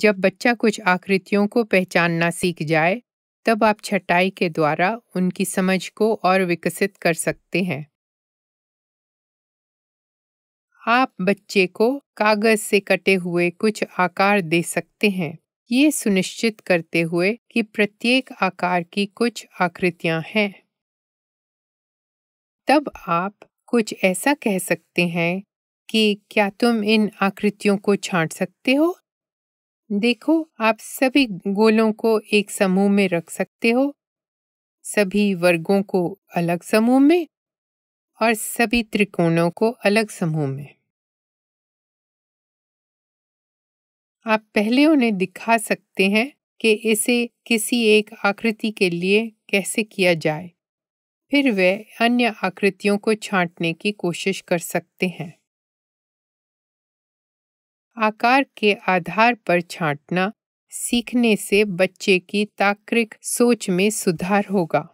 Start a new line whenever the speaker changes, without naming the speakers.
जब बच्चा कुछ आकृतियों को पहचानना सीख जाए तब आप छटाई के द्वारा उनकी समझ को और विकसित कर सकते हैं आप बच्चे को कागज से कटे हुए कुछ आकार दे सकते हैं ये सुनिश्चित करते हुए कि प्रत्येक आकार की कुछ आकृतियां हैं तब आप कुछ ऐसा कह सकते हैं कि क्या तुम इन आकृतियों को छांट सकते हो देखो आप सभी गोलों को एक समूह में रख सकते हो सभी वर्गों को अलग समूह में और सभी त्रिकोणों को अलग समूह में आप पहले उन्हें दिखा सकते हैं कि इसे किसी एक आकृति के लिए कैसे किया जाए फिर वे अन्य आकृतियों को छांटने की कोशिश कर सकते हैं आकार के आधार पर छांटना सीखने से बच्चे की तार्किक सोच में सुधार होगा